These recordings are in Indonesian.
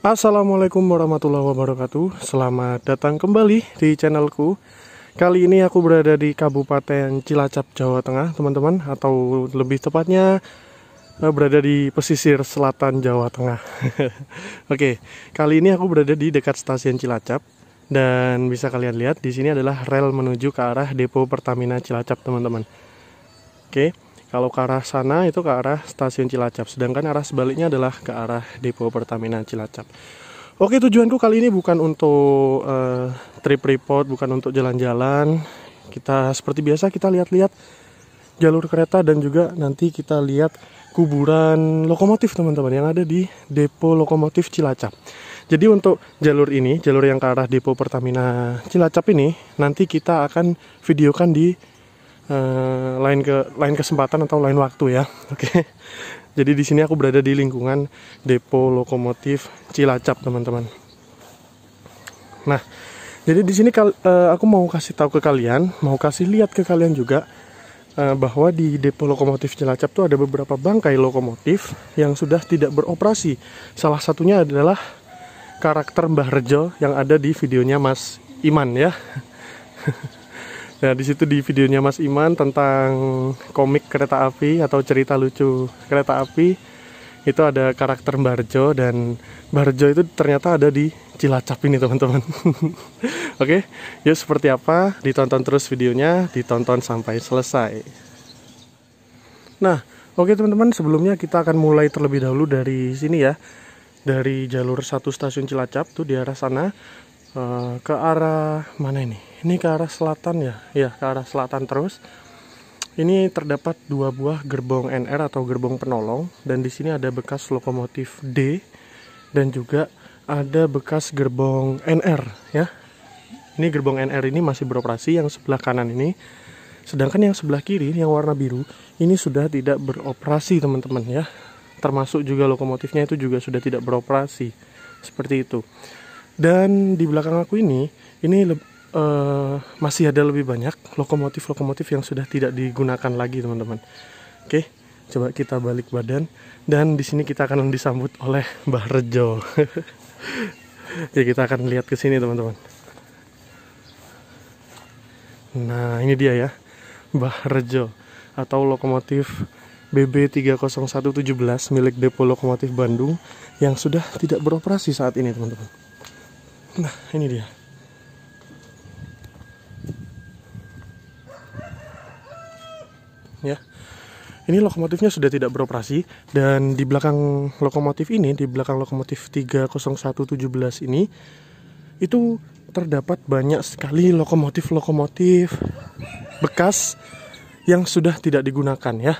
Assalamualaikum warahmatullahi wabarakatuh Selamat datang kembali di channelku Kali ini aku berada di Kabupaten Cilacap, Jawa Tengah teman-teman Atau lebih tepatnya eh, berada di pesisir selatan Jawa Tengah Oke, kali ini aku berada di dekat stasiun Cilacap Dan bisa kalian lihat di sini adalah rel menuju ke arah depo Pertamina Cilacap teman-teman Oke, okay. Kalau ke arah sana itu ke arah stasiun Cilacap, sedangkan arah sebaliknya adalah ke arah depo Pertamina Cilacap. Oke, tujuanku kali ini bukan untuk uh, trip report, bukan untuk jalan-jalan. Kita seperti biasa kita lihat-lihat jalur kereta dan juga nanti kita lihat kuburan lokomotif teman-teman yang ada di depo lokomotif Cilacap. Jadi untuk jalur ini, jalur yang ke arah depo Pertamina Cilacap ini nanti kita akan videokan di uh, lain ke lain kesempatan atau lain waktu ya. Oke. Okay. Jadi di sini aku berada di lingkungan depo lokomotif Cilacap, teman-teman. Nah, jadi di sini uh, aku mau kasih tahu ke kalian, mau kasih lihat ke kalian juga eh, bahwa di depo lokomotif Cilacap tuh ada beberapa bangkai lokomotif yang sudah tidak beroperasi. Salah satunya adalah karakter Mbah Rejo yang ada di videonya Mas Iman ya. Nah, di situ di videonya Mas Iman tentang komik kereta api atau cerita lucu kereta api itu ada karakter Barjo dan Barjo itu ternyata ada di Cilacap ini teman-teman. Oke, yuk seperti apa? Ditonton terus videonya, ditonton sampai selesai. Nah, oke teman-teman, sebelumnya kita akan mulai terlebih dahulu dari sini ya. Dari jalur satu stasiun Cilacap tuh di arah sana uh, ke arah mana ini? Ini ke arah selatan ya, ya ke arah selatan terus. Ini terdapat dua buah gerbong NR atau gerbong penolong dan di sini ada bekas lokomotif D dan juga ada bekas gerbong NR ya. Ini gerbong NR ini masih beroperasi yang sebelah kanan ini. Sedangkan yang sebelah kiri yang warna biru ini sudah tidak beroperasi teman-teman ya. Termasuk juga lokomotifnya itu juga sudah tidak beroperasi. Seperti itu dan di belakang aku ini ini uh, masih ada lebih banyak lokomotif-lokomotif yang sudah tidak digunakan lagi teman-teman oke coba kita balik badan dan di sini kita akan disambut oleh Mbah Rejo ya kita akan lihat ke sini teman-teman nah ini dia ya Mbah Rejo atau lokomotif BB30117 milik Depo Lokomotif Bandung yang sudah tidak beroperasi saat ini teman-teman Nah, ini dia. Ya. Ini lokomotifnya sudah tidak beroperasi dan di belakang lokomotif ini, di belakang lokomotif 30117 ini itu terdapat banyak sekali lokomotif-lokomotif bekas yang sudah tidak digunakan ya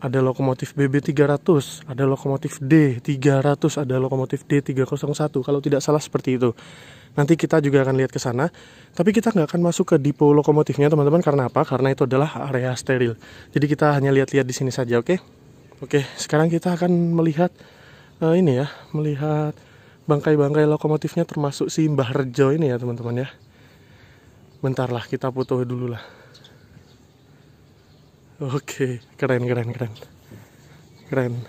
ada lokomotif BB 300, ada lokomotif D 300, ada lokomotif D 301 kalau tidak salah seperti itu. Nanti kita juga akan lihat ke sana, tapi kita nggak akan masuk ke depo lokomotifnya teman-teman karena apa? Karena itu adalah area steril. Jadi kita hanya lihat-lihat di sini saja, oke? Okay? Oke, okay, sekarang kita akan melihat uh, ini ya, melihat bangkai-bangkai lokomotifnya termasuk si Mbah Rejo ini ya teman-teman ya. Bentarlah kita foto dulu lah. Oke, keren keren keren. Keren.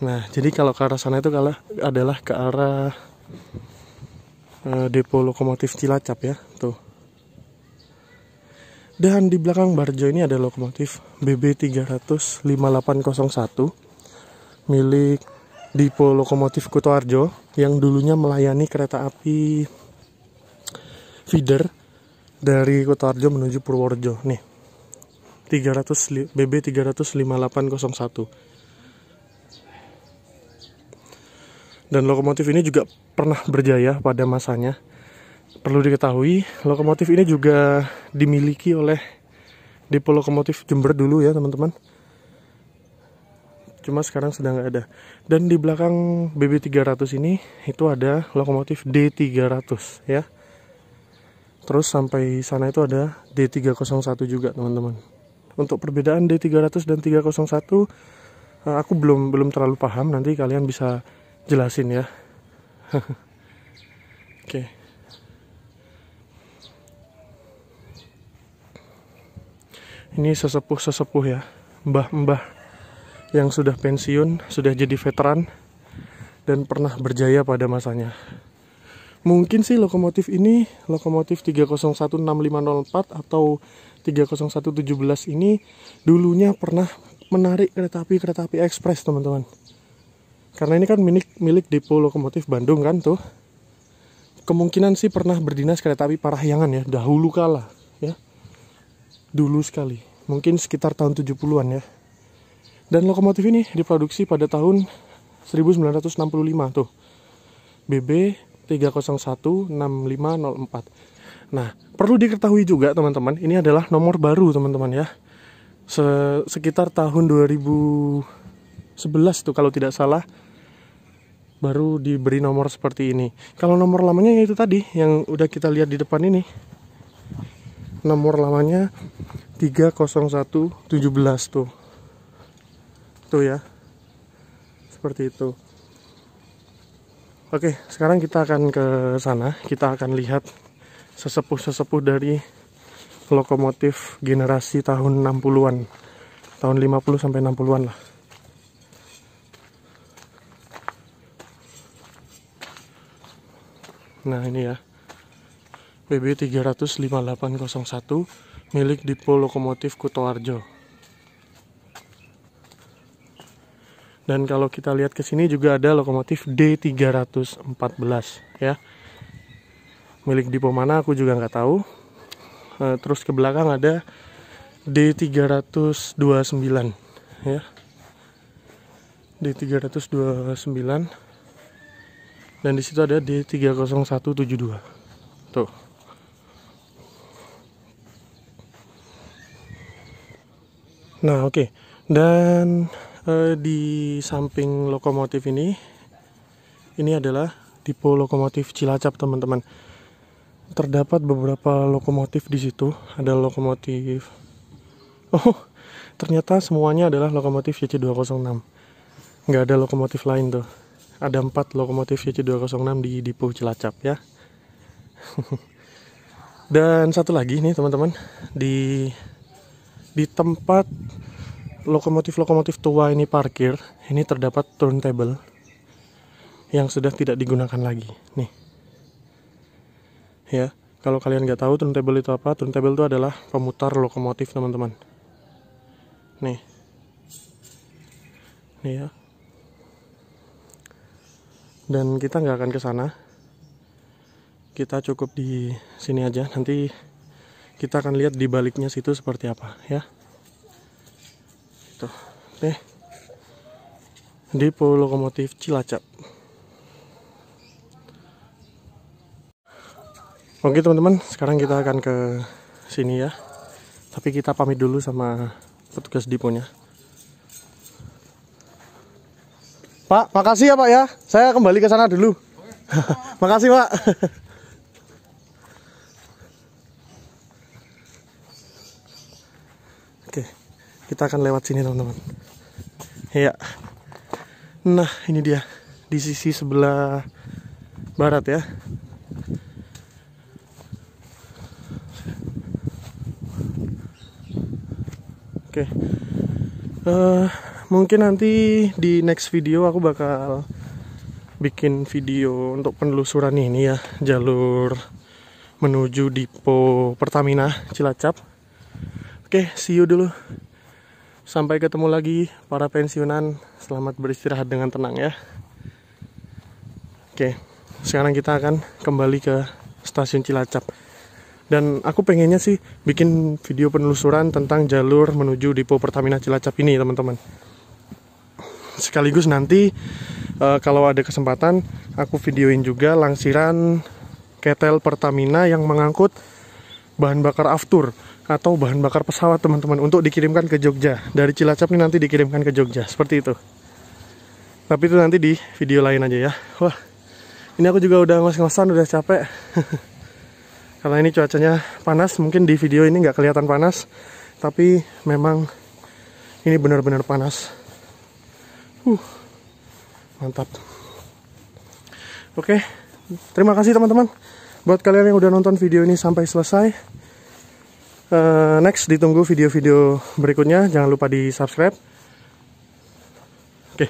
Nah, jadi kalau ke arah sana itu kalah adalah ke arah uh, depo lokomotif Cilacap ya, tuh. Dan di belakang Barjo ini ada lokomotif bb 305801 milik Depo Lokomotif Kutoarjo yang dulunya melayani kereta api feeder dari Kutoarjo menuju Purworejo. Nih, 300 BB 35801. Dan lokomotif ini juga pernah berjaya pada masanya. Perlu diketahui, lokomotif ini juga dimiliki oleh depo lokomotif Jember dulu ya, teman-teman. Cuma sekarang sedang nggak ada. Dan di belakang BB 300 ini itu ada lokomotif D 300 ya. Terus sampai sana itu ada D301 juga teman-teman untuk perbedaan D300 dan 301 eh, aku belum belum terlalu paham nanti kalian bisa jelasin ya oke okay. ini sesepuh-sesepuh ya mbah-mbah yang sudah pensiun sudah jadi veteran dan pernah berjaya pada masanya mungkin sih lokomotif ini lokomotif 3016504 atau 30117 ini dulunya pernah menarik kereta api kereta api ekspres teman-teman karena ini kan milik milik depo lokomotif Bandung kan tuh kemungkinan sih pernah berdinas kereta api Parahyangan ya dahulu kala ya dulu sekali mungkin sekitar tahun 70-an ya dan lokomotif ini diproduksi pada tahun 1965 tuh BB 3016504. Nah, perlu diketahui juga teman-teman, ini adalah nomor baru teman-teman ya. Se sekitar tahun 2011 tuh kalau tidak salah baru diberi nomor seperti ini. Kalau nomor lamanya yaitu itu tadi yang udah kita lihat di depan ini. Nomor lamanya 30117 tuh. Tuh ya. Seperti itu. Oke, sekarang kita akan ke sana. Kita akan lihat sesepuh-sesepuh dari lokomotif generasi tahun 60-an. Tahun 50 sampai 60-an lah. Nah, ini ya. BB 35801 milik Dipo Lokomotif Kutoarjo. Dan kalau kita lihat ke sini juga ada lokomotif D314 ya. Milik di mana aku juga nggak tahu. Eh, terus ke belakang ada D329 ya. D329 dan di situ ada D30172. Tuh. Nah, oke. Okay. Dan Eh, di samping lokomotif ini ini adalah tipe lokomotif Cilacap teman-teman terdapat beberapa lokomotif di situ ada lokomotif oh ternyata semuanya adalah lokomotif cc 206 nggak ada lokomotif lain tuh ada empat lokomotif cc 206 di Dipo Cilacap ya dan satu lagi nih teman-teman di di tempat lokomotif-lokomotif tua ini parkir, ini terdapat turntable yang sudah tidak digunakan lagi. Nih. Ya, kalau kalian nggak tahu turntable itu apa, turntable itu adalah pemutar lokomotif, teman-teman. Nih. Nih ya. Dan kita nggak akan ke sana. Kita cukup di sini aja. Nanti kita akan lihat di baliknya situ seperti apa, ya nih eh, di Pulau Lokomotif Cilacap. Oke teman-teman, sekarang kita akan ke sini ya. Tapi kita pamit dulu sama petugas diponya. Pak, makasih ya Pak ya. Saya kembali ke sana dulu. makasih Pak. Oke, kita akan lewat sini teman-teman ya nah ini dia di sisi sebelah barat ya oke uh, mungkin nanti di next video aku bakal bikin video untuk penelusuran ini ya jalur menuju depo Pertamina Cilacap. Oke, okay, see you dulu. Sampai ketemu lagi para pensiunan. Selamat beristirahat dengan tenang ya. Oke, sekarang kita akan kembali ke stasiun Cilacap. Dan aku pengennya sih bikin video penelusuran tentang jalur menuju depo Pertamina Cilacap ini, teman-teman. Sekaligus nanti e, kalau ada kesempatan aku videoin juga langsiran ketel Pertamina yang mengangkut bahan bakar aftur atau bahan bakar pesawat teman-teman untuk dikirimkan ke Jogja dari Cilacap ini nanti dikirimkan ke Jogja seperti itu tapi itu nanti di video lain aja ya wah ini aku juga udah ngos-ngosan udah capek karena ini cuacanya panas mungkin di video ini nggak kelihatan panas tapi memang ini benar-benar panas uh mantap oke terima kasih teman-teman buat kalian yang udah nonton video ini sampai selesai uh, next ditunggu video-video berikutnya jangan lupa di subscribe oke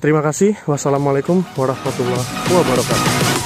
terima kasih wassalamualaikum warahmatullahi wabarakatuh